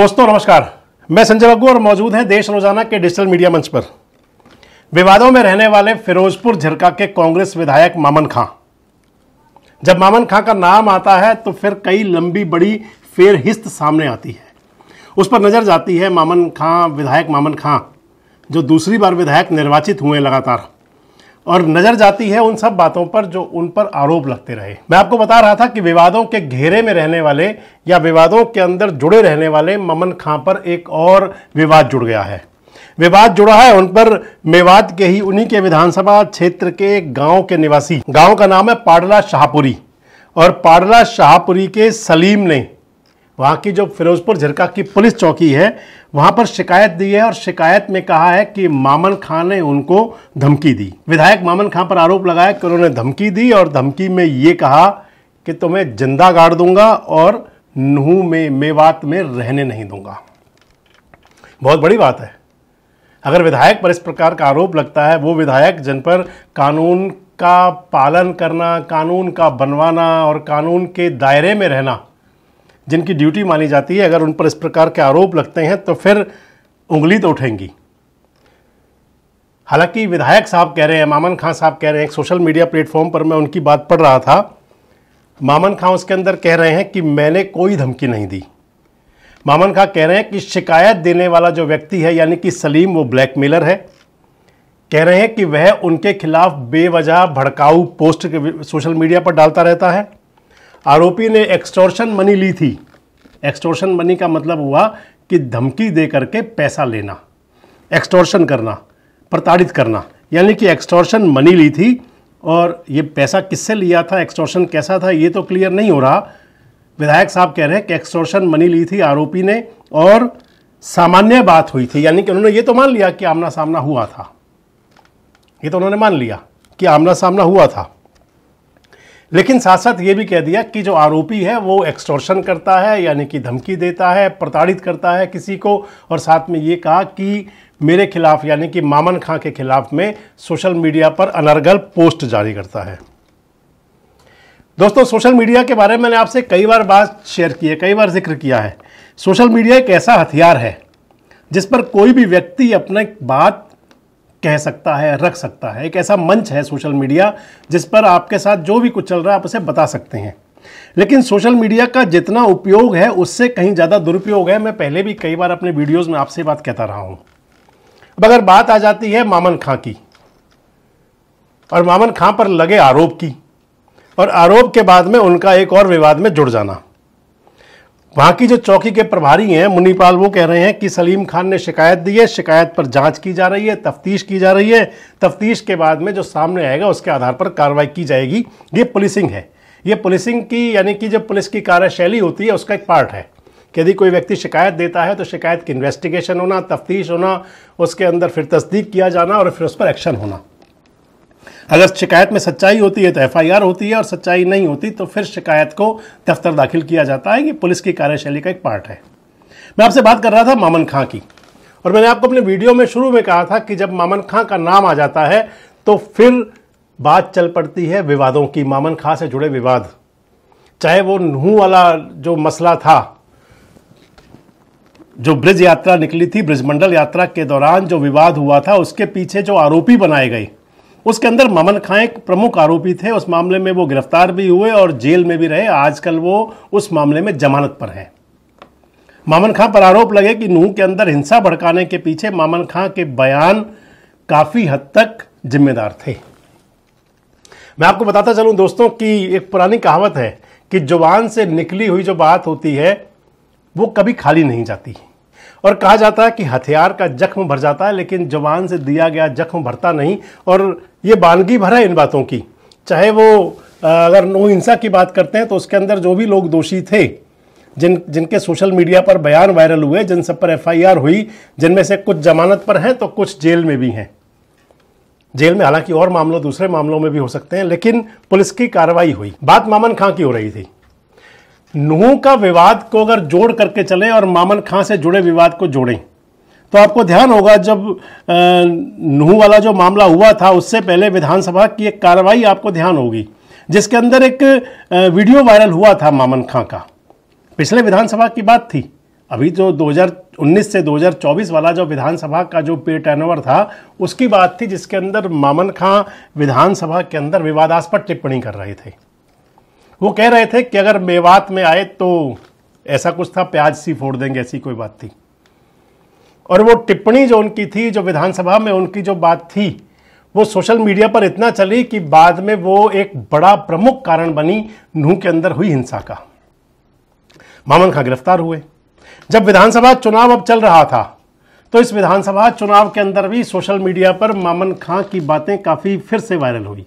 दोस्तों नमस्कार मैं संजय बग्गू और मौजूद हैं देश रोजाना के डिजिटल मीडिया मंच पर विवादों में रहने वाले फिरोजपुर झरका के कांग्रेस विधायक मामन खां जब मामन खां का नाम आता है तो फिर कई लंबी बड़ी फेरहिस्त सामने आती है उस पर नज़र जाती है मामन खां विधायक मामन खां जो दूसरी बार विधायक निर्वाचित हुए लगातार और नज़र जाती है उन सब बातों पर जो उन पर आरोप लगते रहे मैं आपको बता रहा था कि विवादों के घेरे में रहने वाले या विवादों के अंदर जुड़े रहने वाले ममन खां पर एक और विवाद जुड़ गया है विवाद जुड़ा है उन पर मेवात के ही उन्हीं के विधानसभा क्षेत्र के गांव के निवासी गांव का नाम है पाडला शाहपुरी और पाडला शाहपुरी के सलीम ने वहाँ की जो फिरोजपुर झरका की पुलिस चौकी है वहाँ पर शिकायत दी है और शिकायत में कहा है कि मामन खां ने उनको धमकी दी विधायक मामन खां पर आरोप लगाया कि उन्होंने धमकी दी और धमकी में ये कहा कि तुम्हें जिंदा गाड़ दूंगा और नूह में मेवात में रहने नहीं दूंगा बहुत बड़ी बात है अगर विधायक पर इस प्रकार का आरोप लगता है वो विधायक जिन पर कानून का पालन करना कानून का बनवाना और कानून के दायरे में रहना जिनकी ड्यूटी मानी जाती है अगर उन पर इस प्रकार के आरोप लगते हैं तो फिर उंगली तो उठेंगी हालांकि विधायक साहब कह रहे हैं मामन खां साहब कह रहे हैं सोशल मीडिया प्लेटफॉर्म पर मैं उनकी बात पढ़ रहा था मामन खां उसके अंदर कह रहे हैं कि मैंने कोई धमकी नहीं दी मामन खां कह रहे हैं कि शिकायत देने वाला जो व्यक्ति है यानी कि सलीम वो ब्लैकमेलर है कह रहे हैं कि वह उनके खिलाफ बेवजह भड़काऊ पोस्ट सोशल मीडिया पर डालता रहता है आरोपी ने एक्सटॉर्शन मनी ली थी एक्सटोर्शन मनी का मतलब हुआ कि धमकी दे करके पैसा लेना एक्सटोर्शन करना प्रताड़ित करना यानी कि एक्सटोर्शन मनी ली थी और ये पैसा किससे लिया था एक्सटोर्शन कैसा था ये तो क्लियर नहीं हो रहा विधायक साहब कह रहे हैं कि एक्सटोर्शन मनी ली थी आरोपी ने और सामान्य बात हुई थी यानी कि उन्होंने ये तो मान लिया कि आमना सामना हुआ था ये तो उन्होंने मान लिया कि आमना सामना हुआ था लेकिन साथ साथ ये भी कह दिया कि जो आरोपी है वो एक्सटोर्शन करता है यानी कि धमकी देता है प्रताड़ित करता है किसी को और साथ में ये कहा कि मेरे खिलाफ यानी कि मामन खां के खिलाफ में सोशल मीडिया पर अनर्गल पोस्ट जारी करता है दोस्तों सोशल मीडिया के बारे में मैंने आपसे कई बार बात शेयर की है कई बार जिक्र किया है सोशल मीडिया एक ऐसा हथियार है जिस पर कोई भी व्यक्ति अपने बात कह सकता है रख सकता है एक ऐसा मंच है सोशल मीडिया जिस पर आपके साथ जो भी कुछ चल रहा है आप उसे बता सकते हैं लेकिन सोशल मीडिया का जितना उपयोग है उससे कहीं ज़्यादा दुरुपयोग है मैं पहले भी कई बार अपने वीडियोज़ में आपसे बात कहता रहा हूँ अब अगर बात आ जाती है मामन खां की और मामन खां पर लगे आरोप की और आरोप के बाद में उनका एक और विवाद में जुड़ जाना वहाँ की जो चौकी के प्रभारी हैं मुनीपाल वो कह रहे हैं कि सलीम खान ने शिकायत दी है शिकायत पर जांच की जा रही है तफ्तीश की जा रही है तफ्तीश के बाद में जो सामने आएगा उसके आधार पर कार्रवाई की जाएगी ये पुलिसिंग है ये पुलिसिंग की यानी कि जो पुलिस की कार्यशैली होती है उसका एक पार्ट है यदि कोई व्यक्ति शिकायत देता है तो शिकायत की इन्वेस्टिगेशन होना तफ्तीश होना उसके अंदर फिर तस्दीक किया जाना और फिर उस पर एक्शन होना अगर शिकायत में सच्चाई होती है तो एफ होती है और सच्चाई नहीं होती तो फिर शिकायत को दफ्तर दाखिल किया जाता है ये पुलिस की कार्यशैली का एक पार्ट है मैं आपसे बात कर रहा था मामन खां की और मैंने आपको अपने वीडियो में शुरू में कहा था कि जब मामन खां का नाम आ जाता है तो फिर बात चल पड़ती है विवादों की मामन खां से जुड़े विवाद चाहे वो नूह वाला जो मसला था जो ब्रिज यात्रा निकली थी ब्रिजमंडल यात्रा के दौरान जो विवाद हुआ था उसके पीछे जो आरोपी बनाए गए उसके अंदर ममन खां एक प्रमुख आरोपी थे उस मामले में वो गिरफ्तार भी हुए और जेल में भी रहे आजकल वो उस मामले में जमानत पर हैं मामन खां पर आरोप लगे कि नूह के अंदर हिंसा भड़काने के पीछे मामन खां के बयान काफ़ी हद तक जिम्मेदार थे मैं आपको बताता चलूं दोस्तों कि एक पुरानी कहावत है कि जुबान से निकली हुई जो बात होती है वो कभी खाली नहीं जाती है और कहा जाता है कि हथियार का जख्म भर जाता है लेकिन जवान से दिया गया जख्म भरता नहीं और ये बानगी भरा है इन बातों की चाहे वो अगर नो हिंसा की बात करते हैं तो उसके अंदर जो भी लोग दोषी थे जिन जिनके सोशल मीडिया पर बयान वायरल हुए जिन सब पर एफआईआर हुई जिनमें से कुछ जमानत पर हैं तो कुछ जेल में भी हैं जेल में हालांकि और मामलों दूसरे मामलों में भी हो सकते हैं लेकिन पुलिस की कार्रवाई हुई बात मामन खां की हो रही थी नूह का विवाद को अगर जोड़ करके चले और मामन खां से जुड़े विवाद को जोड़ें तो आपको ध्यान होगा जब नूह वाला जो मामला हुआ था उससे पहले विधानसभा की एक कार्रवाई आपको ध्यान होगी जिसके अंदर एक वीडियो वायरल हुआ था मामन खां का पिछले विधानसभा की बात थी अभी जो तो 2019 से 2024 वाला जो विधानसभा का जो पे टर्नओवर था उसकी बात थी जिसके अंदर मामन खां विधानसभा के अंदर विवादास्पद टिप्पणी कर रहे थे वो कह रहे थे कि अगर मेवात में आए तो ऐसा कुछ था प्याज सी फोड़ देंगे ऐसी कोई बात थी और वो टिप्पणी जो उनकी थी जो विधानसभा में उनकी जो बात थी वो सोशल मीडिया पर इतना चली कि बाद में वो एक बड़ा प्रमुख कारण बनी नूह के अंदर हुई हिंसा का मामन खां गिरफ्तार हुए जब विधानसभा चुनाव अब चल रहा था तो इस विधानसभा चुनाव के अंदर भी सोशल मीडिया पर मामन खां की बातें काफ़ी फिर से वायरल हुई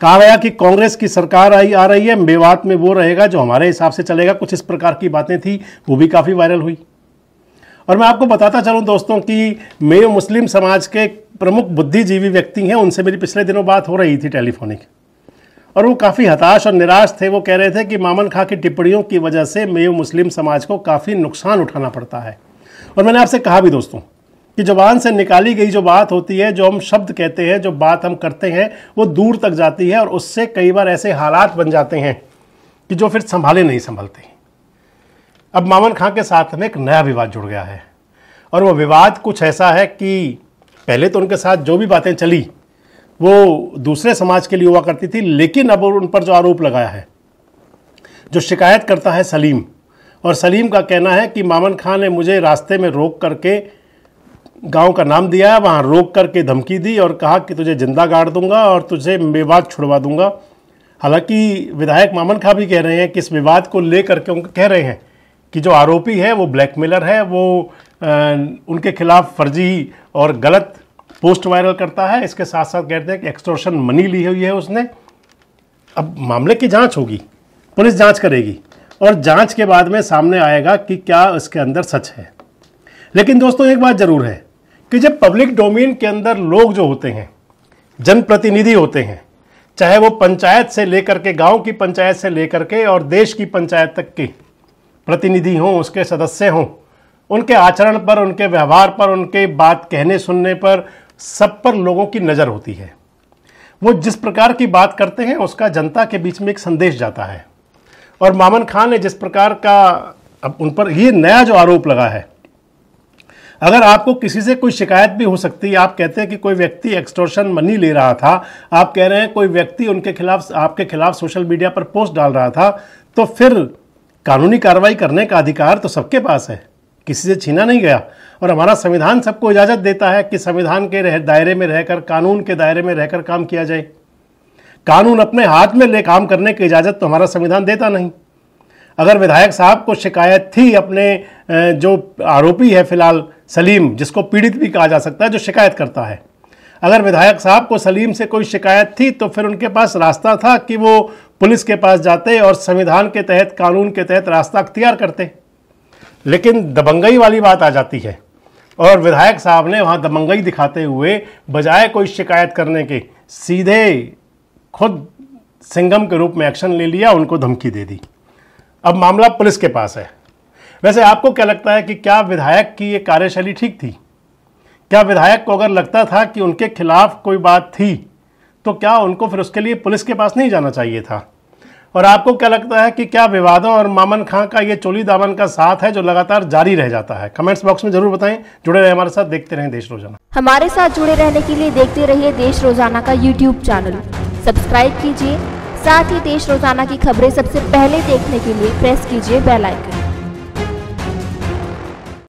कहा गया कि कांग्रेस की सरकार आई आ रही है मेवात में वो रहेगा जो हमारे हिसाब से चलेगा कुछ इस प्रकार की बातें थी वो भी काफ़ी वायरल हुई और मैं आपको बताता चलूँ दोस्तों कि मेरे मुस्लिम समाज के प्रमुख बुद्धिजीवी व्यक्ति हैं उनसे मेरी पिछले दिनों बात हो रही थी टेलीफोनिक और वो काफ़ी हताश और निराश थे वो कह रहे थे कि मामन खां की टिप्पणियों की वजह से मेयो मुस्लिम समाज को काफ़ी नुकसान उठाना पड़ता है और मैंने आपसे कहा भी दोस्तों कि ज़बान से निकाली गई जो बात होती है जो हम शब्द कहते हैं जो बात हम करते हैं वो दूर तक जाती है और उससे कई बार ऐसे हालात बन जाते हैं कि जो फिर संभाले नहीं संभालते अब मामन खां के साथ में एक नया विवाद जुड़ गया है और वो विवाद कुछ ऐसा है कि पहले तो उनके साथ जो भी बातें चली वो दूसरे समाज के लिए हुआ करती थी लेकिन अब उन पर जो आरोप लगाया है जो शिकायत करता है सलीम और सलीम का कहना है कि मामन खां ने मुझे रास्ते में रोक करके गांव का नाम दिया है वहाँ रोक करके धमकी दी और कहा कि तुझे जिंदा गाड़ दूंगा और तुझे विवाद छुड़वा दूंगा हालांकि विधायक मामन खां भी कह रहे हैं कि इस विवाद को लेकर के उनको कह रहे हैं कि जो आरोपी है वो ब्लैकमेलर है वो आ, उनके खिलाफ फर्जी और गलत पोस्ट वायरल करता है इसके साथ साथ कहते हैं कि एक्सटोर्शन मनी ली हुई है उसने अब मामले की जांच होगी पुलिस जांच करेगी और जांच के बाद में सामने आएगा कि क्या इसके अंदर सच है लेकिन दोस्तों एक बात ज़रूर है कि जब पब्लिक डोमेन के अंदर लोग जो होते हैं जनप्रतिनिधि होते हैं चाहे वो पंचायत से लेकर के गांव की पंचायत से लेकर के और देश की पंचायत तक के प्रतिनिधि हों उसके सदस्य हों उनके आचरण पर उनके व्यवहार पर उनके बात कहने सुनने पर सब पर लोगों की नज़र होती है वो जिस प्रकार की बात करते हैं उसका जनता के बीच में एक संदेश जाता है और मामन खान ने जिस प्रकार का अब उन पर ये नया जो आरोप लगा है अगर आपको किसी से कोई शिकायत भी हो सकती है आप कहते हैं कि कोई व्यक्ति एक्सटोर्शन मनी ले रहा था आप कह रहे हैं कोई व्यक्ति उनके खिलाफ आपके खिलाफ सोशल मीडिया पर पोस्ट डाल रहा था तो फिर कानूनी कार्रवाई करने का अधिकार तो सबके पास है किसी से छीना नहीं गया और हमारा संविधान सबको इजाज़त देता है कि संविधान के रह दायरे में रहकर कानून के दायरे में रहकर काम किया जाए कानून अपने हाथ में ले काम करने की इजाज़त तो हमारा संविधान देता नहीं अगर विधायक साहब को शिकायत थी अपने जो आरोपी है फिलहाल सलीम जिसको पीड़ित भी कहा जा सकता है जो शिकायत करता है अगर विधायक साहब को सलीम से कोई शिकायत थी तो फिर उनके पास रास्ता था कि वो पुलिस के पास जाते और संविधान के तहत कानून के तहत रास्ता अख्तियार करते लेकिन दबंगई वाली बात आ जाती है और विधायक साहब ने वहाँ दबंगई दिखाते हुए बजाय कोई शिकायत करने के सीधे खुद सिंगम के रूप में एक्शन ले लिया उनको धमकी दे दी अब मामला पुलिस के पास है वैसे आपको क्या लगता है कि क्या विधायक की ये कार्यशैली ठीक थी क्या विधायक को अगर लगता था कि उनके खिलाफ कोई बात थी तो क्या उनको फिर उसके लिए पुलिस के पास नहीं जाना चाहिए था और आपको क्या लगता है कि क्या विवादों और मामन खां का ये चोली दामन का साथ है जो लगातार जारी रह जाता है कमेंट्स बॉक्स में जरूर बताएं जुड़े रहे हमारे साथ देखते रहें देश रोजाना हमारे साथ जुड़े रहने के लिए देखते रहिए देश रोजाना का यूट्यूब चैनल सब्सक्राइब कीजिए साथ ही देश रोजाना की खबरें सबसे पहले देखने के लिए प्रेस कीजिए बेलाइकन